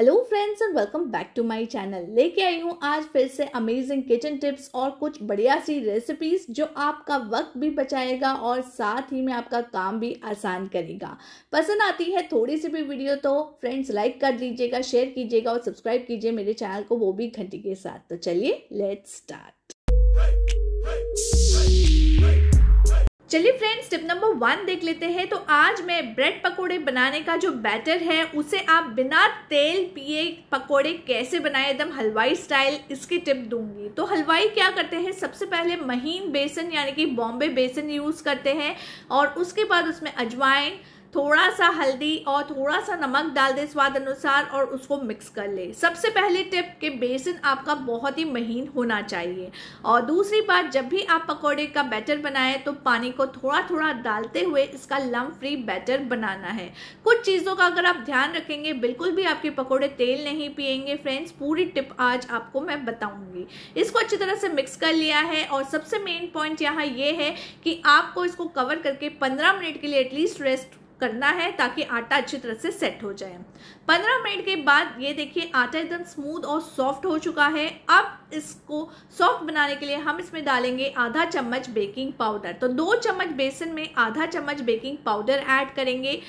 hello friends and welcome back to my channel लेके आई हूँ आज फिर से अमेजिंग किचन टिप्स और कुछ बढ़िया सी रेसिपीज जो आपका वक्त भी बचाएगा और साथ ही में आपका काम भी आसान करेगा पसंद आती है थोड़ी सी भी वीडियो तो फ्रेंड्स लाइक कर लीजिएगा शेयर कीजिएगा और सब्सक्राइब कीजिए मेरे चैनल को वो भी घंटी के साथ तो चलिए लेट्स स्टार्ट चलिए फ्रेंड्स स्टेप नंबर वन देख लेते हैं तो आज मैं ब्रेड पकोड़े बनाने का जो बैटर है उसे आप बिना तेल पिए पकोड़े कैसे बनाए एकदम हलवाई स्टाइल इसकी टिप दूंगी तो हलवाई क्या करते हैं सबसे पहले महीन बेसन यानी कि बॉम्बे बेसन यूज़ करते हैं और उसके बाद उसमें अजवाइन थोड़ा सा हल्दी और थोड़ा सा नमक डाल दें स्वाद अनुसार और उसको मिक्स कर ले सबसे पहले टिप कि बेसन आपका बहुत ही महीन होना चाहिए और दूसरी बात जब भी आप पकौड़े का बैटर बनाएं तो पानी को थोड़ा थोड़ा डालते हुए इसका लम फ्री बैटर बनाना है कुछ चीज़ों का अगर आप ध्यान रखेंगे बिल्कुल भी आपके पकौड़े तेल नहीं पियेंगे फ्रेंड्स पूरी टिप आज आपको मैं बताऊंगी इसको अच्छी तरह से मिक्स कर लिया है और सबसे मेन पॉइंट यहाँ ये है कि आपको इसको कवर करके पंद्रह मिनट के लिए एटलीस्ट रेस्ट करना है ताकि आटा अच्छी तरह से सेट हो जाए 15 मिनट के बाद ये देखिए आटा एकदम स्मूथ और सॉफ्ट हो चुका है अब इसको सॉफ्ट बनाने के लिए हम इसमें डालेंगे आधा चम्मच बेकिंग पाउडर तो दो चम्मच बेसन में आधा चम्मच बेकिंग पाउडर ऐड करेंगे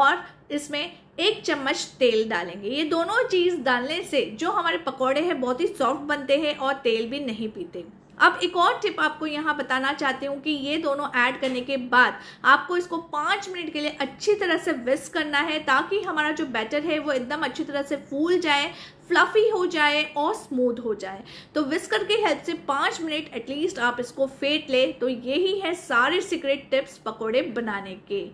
और इसमें एक चम्मच तेल डालेंगे ये दोनों चीज़ डालने से जो हमारे पकौड़े हैं बहुत ही सॉफ्ट बनते हैं और तेल भी नहीं पीते अब एक और टिप आपको यहाँ बताना चाहती हूँ कि ये दोनों ऐड करने के बाद आपको इसको पाँच मिनट के लिए अच्छी तरह से विस्क करना है ताकि हमारा जो बैटर है वो एकदम अच्छी तरह से फूल जाए फ्लफी हो जाए और स्मूथ हो जाए तो विस्कर के हेल्प से पाँच मिनट एटलीस्ट आप इसको फेंट ले तो यही है सारे सीक्रेट टिप्स पकौड़े बनाने के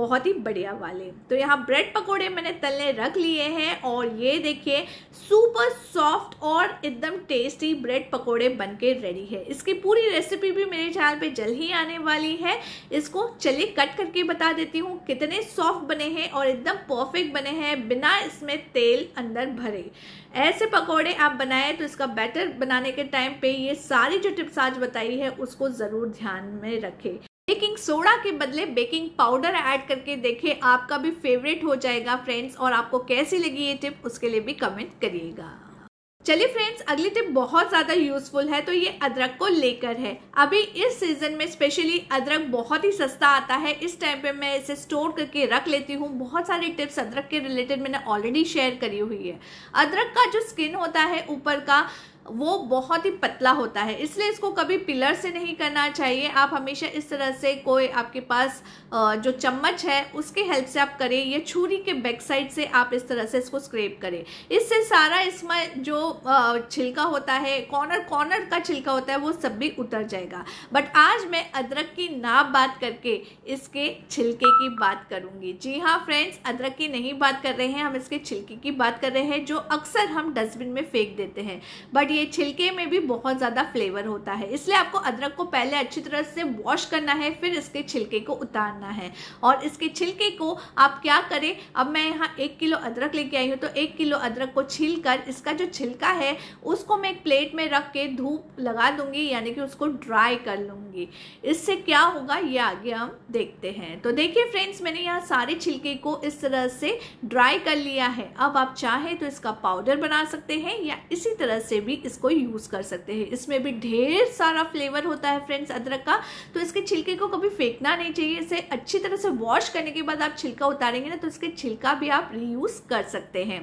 बहुत ही बढ़िया वाले तो यहाँ ब्रेड पकोड़े मैंने तलने रख लिए हैं और ये देखिए सुपर सॉफ्ट और एकदम टेस्टी ब्रेड पकोड़े बन के रेडी है इसकी पूरी रेसिपी भी मेरे झार पे जल ही आने वाली है इसको चलिए कट करके बता देती हूँ कितने सॉफ्ट बने हैं और एकदम परफेक्ट बने हैं बिना इसमें तेल अंदर भरे ऐसे पकोड़े आप बनाएं तो इसका बैटर बनाने के टाइम पे ये सारी जो टिप्स आज बताई है उसको ज़रूर ध्यान में रखें बेकिंग सोडा के बदले बेकिंग पाउडर ऐड करके देखें आपका भी फेवरेट हो जाएगा फ्रेंड्स और आपको कैसी लगी ये टिप उसके लिए भी कमेंट करिएगा चलिए फ्रेंड्स अगली टिप बहुत ज़्यादा यूजफुल है तो ये अदरक को लेकर है अभी इस सीजन में स्पेशली अदरक बहुत ही सस्ता आता है इस टाइम पे मैं इसे स्टोर करके रख लेती हूँ बहुत सारी टिप्स अदरक के रिलेटेड मैंने ऑलरेडी शेयर करी हुई है अदरक का जो स्किन होता है ऊपर का वो बहुत ही पतला होता है इसलिए इसको कभी पिलर से नहीं करना चाहिए आप हमेशा इस तरह से कोई आपके पास जो चम्मच है उसके हेल्प से आप करें या छुरी के बैक साइड से आप इस तरह से इसको स्क्रेप करें इससे सारा इसमें जो छिलका होता है कॉर्नर कॉर्नर का छिलका होता है वो सब भी उतर जाएगा बट आज मैं अदरक की ना बात करके इसके छिलके की बात करूँगी जी हाँ फ्रेंड्स अदरक की नहीं बात कर रहे हैं हम इसके छिलके की बात कर रहे हैं जो अक्सर हम डस्टबिन में फेंक देते हैं बट ये छिलके में भी बहुत ज़्यादा फ्लेवर होता है इसलिए आपको अदरक को पहले अच्छी तरह से वॉश करना है फिर इसके छिलके को उतारना है और इसके छिलके को आप क्या करें अब मैं यहाँ एक किलो अदरक लेके आई हूँ तो एक किलो अदरक को छील कर इसका जो छिलका है उसको मैं एक प्लेट में रख के धूप लगा दूंगी यानी कि उसको ड्राई कर लूँगी इससे क्या होगा ये आगे हम देखते हैं तो देखिए फ्रेंड्स मैंने यहाँ सारे छिलके को इस तरह से ड्राई कर लिया है अब आप चाहे तो इसका पाउडर बना सकते हैं या इसी तरह से भी इसको यूज़ कर सकते हैं इसमें भी ढेर सारा फ्लेवर होता है फ्रेंड्स अदरक का तो इसके छिलके को कभी फेंकना नहीं चाहिए इसे अच्छी तरह से वॉश करने के बाद आप छिलका उतारेंगे ना तो इसके छिलका भी आप रीयूज़ कर सकते हैं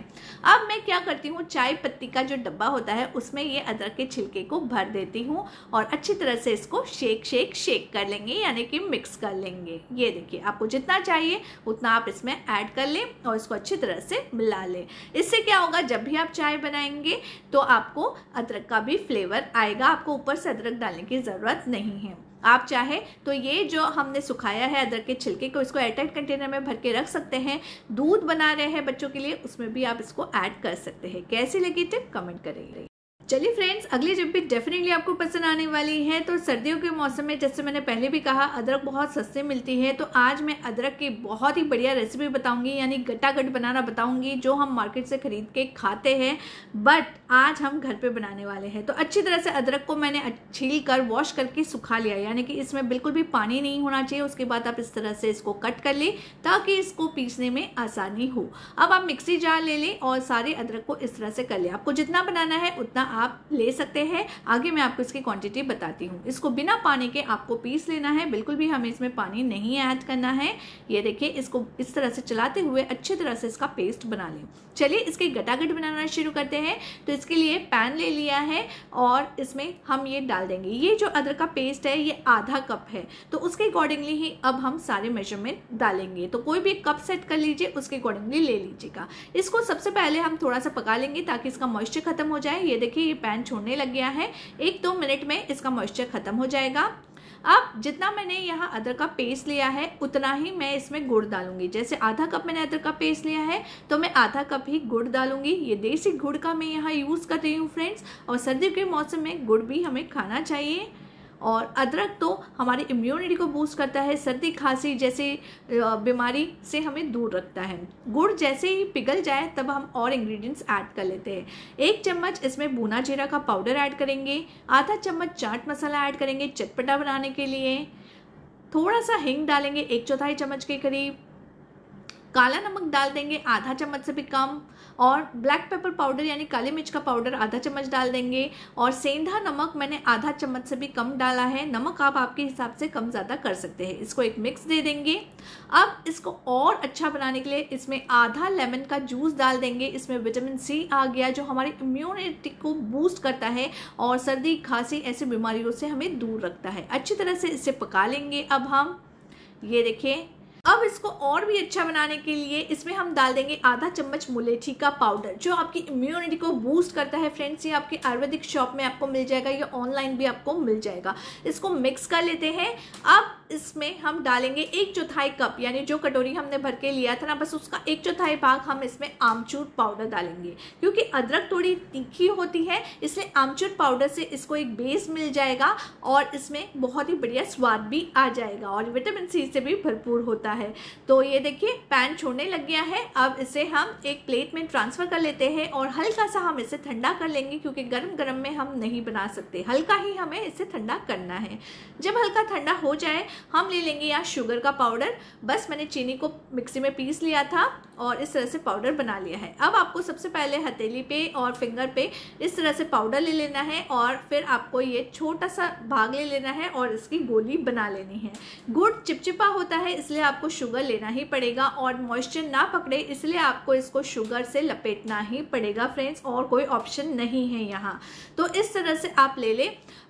अब मैं क्या करती हूँ चाय पत्ती का जो डब्बा होता है उसमें ये अदरक के छिलके को भर देती हूँ और अच्छी तरह से इसको शेक शेक शेक कर लेंगे यानी कि मिक्स कर लेंगे ये देखिए आपको जितना चाहिए उतना आप इसमें ऐड कर लें और इसको अच्छी तरह से मिला लें इससे क्या होगा जब भी आप चाय बनाएंगे तो आपको अदरक का भी फ्लेवर आएगा आपको ऊपर से अदरक डालने की ज़रूरत नहीं है आप चाहे तो ये जो हमने सुखाया है अदरक के छिलके को इसको एयरटाइट कंटेनर में भर के रख सकते हैं दूध बना रहे हैं बच्चों के लिए उसमें भी आप इसको ऐड कर सकते हैं कैसी लगी टिप कमेंट करेंगे चलिए फ्रेंड्स अगली रेसिपी डेफिनेटली आपको पसंद आने वाली है तो सर्दियों के मौसम में जैसे मैंने पहले भी कहा अदरक बहुत सस्ते मिलती है तो आज मैं अदरक की बहुत ही बढ़िया रेसिपी बताऊंगी यानी गट बनाना बताऊंगी जो हम मार्केट से खरीद के खाते हैं बट आज हम घर पे बनाने वाले हैं तो अच्छी तरह से अदरक को मैंने छील कर वॉश करके सुखा लिया यानी कि इसमें बिल्कुल भी पानी नहीं होना चाहिए उसके बाद आप इस तरह से इसको कट कर लें ताकि इसको पीसने में आसानी हो अब आप मिक्सी जार ले लें और सारे अदरक को इस तरह से कर लें आपको जितना बनाना है उतना आप ले सकते हैं आगे मैं आपको इसकी क्वांटिटी बताती हूँ इसको बिना पानी के आपको पीस लेना है बिल्कुल भी हमें इसमें पानी नहीं ऐड करना है ये देखिए इसको इस तरह से चलाते हुए अच्छी तरह से इसका पेस्ट बना लें चलिए इसके गटागट बनाना शुरू करते हैं तो इसके लिए पैन ले लिया है और इसमें हम ये डाल देंगे ये जो अदरक का पेस्ट है ये आधा कप है तो उसके अकॉर्डिंगली ही अब हम सारे मेजरमेंट डालेंगे तो कोई भी कप सेट कर लीजिए उसके अकॉर्डिंगली ले लीजिएगा इसको सबसे पहले हम थोड़ा सा पका लेंगे ताकि इसका मॉइस्चर खत्म हो जाए ये देखिए ये पैन छोड़ने लग गया है एक दो मिनट में इसका मॉइस्चर ख़त्म हो जाएगा अब जितना मैंने यहाँ अदरक का पेस्ट लिया है उतना ही मैं इसमें गुड़ डालूंगी जैसे आधा कप मैंने अदरक का पेस्ट लिया है तो मैं आधा कप ही गुड़ डालूंगी ये देसी गुड़ का मैं यहाँ यूज़ कर रही हूँ फ्रेंड्स और सर्दी के मौसम में गुड़ भी हमें खाना चाहिए और अदरक तो हमारी इम्यूनिटी को बूस्ट करता है सर्दी खांसी जैसे बीमारी से हमें दूर रखता है गुड़ जैसे ही पिघल जाए तब हम और इंग्रेडिएंट्स ऐड कर लेते हैं एक चम्मच इसमें भुना जीरा का पाउडर ऐड करेंगे आधा चम्मच चाट मसाला ऐड करेंगे चटपटा बनाने के लिए थोड़ा सा हिंग डालेंगे एक चौथाई चम्मच के करीब काला नमक डाल देंगे आधा चम्मच से भी कम और ब्लैक पेपर पाउडर यानी काली मिर्च का पाउडर आधा चम्मच डाल देंगे और सेंधा नमक मैंने आधा चम्मच से भी कम डाला है नमक आप आपके हिसाब से कम ज़्यादा कर सकते हैं इसको एक मिक्स दे देंगे अब इसको और अच्छा बनाने के लिए इसमें आधा लेमन का जूस डाल देंगे इसमें विटामिन सी आ गया जो हमारी इम्यूनिटी को बूस्ट करता है और सर्दी खांसी ऐसी बीमारियों से हमें दूर रखता है अच्छी तरह से इसे पका लेंगे अब हम ये देखिए अब इसको और भी अच्छा बनाने के लिए इसमें हम डाल देंगे आधा चम्मच मुलेठी का पाउडर जो आपकी इम्यूनिटी को बूस्ट करता है फ्रेंड्स ये आपके आयुर्वेदिक शॉप में आपको मिल जाएगा या ऑनलाइन भी आपको मिल जाएगा इसको मिक्स कर लेते हैं अब इसमें हम डालेंगे एक चौथाई कप यानी जो कटोरी हमने भर के लिया था ना बस उसका एक चौथाई भाग हम इसमें आमचूर पाउडर डालेंगे क्योंकि अदरक थोड़ी तीखी होती है इसलिए आमचूर पाउडर से इसको एक बेस मिल जाएगा और इसमें बहुत ही बढ़िया स्वाद भी आ जाएगा और विटामिन सी से भी भरपूर होता है तो ये देखिए पैन छोड़ने लग गया है अब इसे हम एक प्लेट में ट्रांसफ़र कर लेते हैं और हल्का सा हम इसे ठंडा कर लेंगे क्योंकि गर्म गर्म में हम नहीं बना सकते हल्का ही हमें इसे ठंडा करना है जब हल्का ठंडा हो जाए हम ले लेंगे यहाँ शुगर का पाउडर बस मैंने चीनी को मिक्सी में पीस लिया था और इस तरह से पाउडर बना लिया है अब आपको सबसे पहले हथेली पे और फिंगर पे इस तरह से पाउडर ले लेना है और फिर आपको ये छोटा सा भाग ले लेना है और इसकी गोली बना लेनी है गुड़ चिपचिपा होता है इसलिए आपको शुगर लेना ही पड़ेगा और मॉइस्चर ना पकड़े इसलिए आपको इसको शुगर से लपेटना ही पड़ेगा फ्रेंड्स और कोई ऑप्शन नहीं है यहाँ तो इस तरह से आप ले लें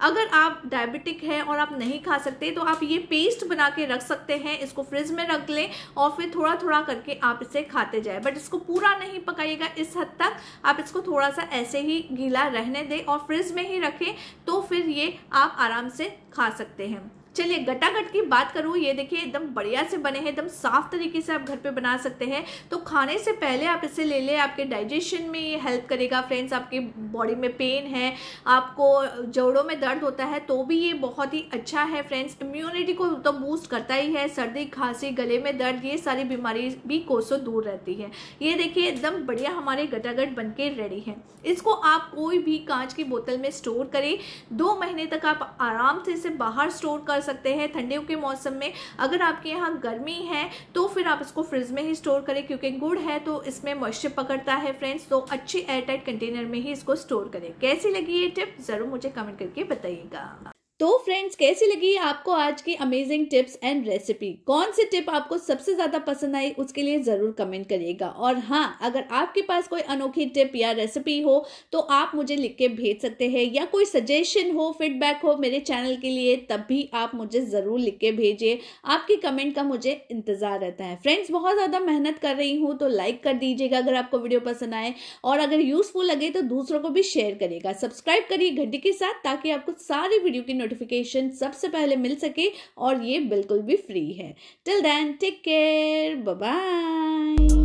अगर आप डायबिटिक हैं और आप नहीं खा सकते तो आप ये पेस्ट बना के रख सकते हैं इसको फ्रिज में रख लें और फिर थोड़ा थोड़ा करके आप इसे खाते जाए बट इसको पूरा नहीं पकाइएगा इस हद तक आप इसको थोड़ा सा ऐसे ही गीला रहने दें और फ्रिज में ही रखें तो फिर ये आप आराम से खा सकते हैं चलिए गटागट की बात करूँ ये देखिए एकदम बढ़िया से बने हैं एकदम साफ तरीके से आप घर पे बना सकते हैं तो खाने से पहले आप इसे ले लें आपके डाइजेशन में ये हेल्प करेगा फ्रेंड्स आपके बॉडी में पेन है आपको जोड़ों में दर्द होता है तो भी ये बहुत ही अच्छा है फ्रेंड्स इम्यूनिटी को तो बूस्ट करता ही है सर्दी खांसी गले में दर्द ये सारी बीमारी भी कोसों दूर रहती है ये देखिए एकदम बढ़िया हमारे गटागट बन के रेडी है इसको आप कोई भी कांच की बोतल में स्टोर करें दो महीने तक आप आराम से इसे बाहर स्टोर कर सकते हैं ठंडियों के मौसम में अगर आपके यहाँ गर्मी है तो फिर आप इसको फ्रिज में ही स्टोर करें क्योंकि गुड़ है तो इसमें मॉइस्चर पकड़ता है फ्रेंड्स तो अच्छी एयरटाइट कंटेनर में ही इसको स्टोर करें कैसी लगी ये टिप ज़रूर मुझे कमेंट करके बताइएगा तो फ्रेंड्स कैसी लगी आपको आज की अमेजिंग टिप्स एंड रेसिपी कौन सी टिप आपको सबसे ज़्यादा पसंद आई उसके लिए ज़रूर कमेंट करिएगा और हाँ अगर आपके पास कोई अनोखी टिप या रेसिपी हो तो आप मुझे लिख के भेज सकते हैं या कोई सजेशन हो फीडबैक हो मेरे चैनल के लिए तब भी आप मुझे ज़रूर लिख के भेजिए आपकी कमेंट का मुझे इंतज़ार रहता है फ्रेंड्स बहुत ज़्यादा मेहनत कर रही हूँ तो लाइक कर दीजिएगा अगर आपको वीडियो पसंद आए और अगर यूज़फुल लगे तो दूसरों को भी शेयर करिएगा सब्सक्राइब करिए घंटी के साथ ताकि आपको सारी वीडियो की नोटिफिकेशन सबसे पहले मिल सके और ये बिल्कुल भी फ्री है till then take care bye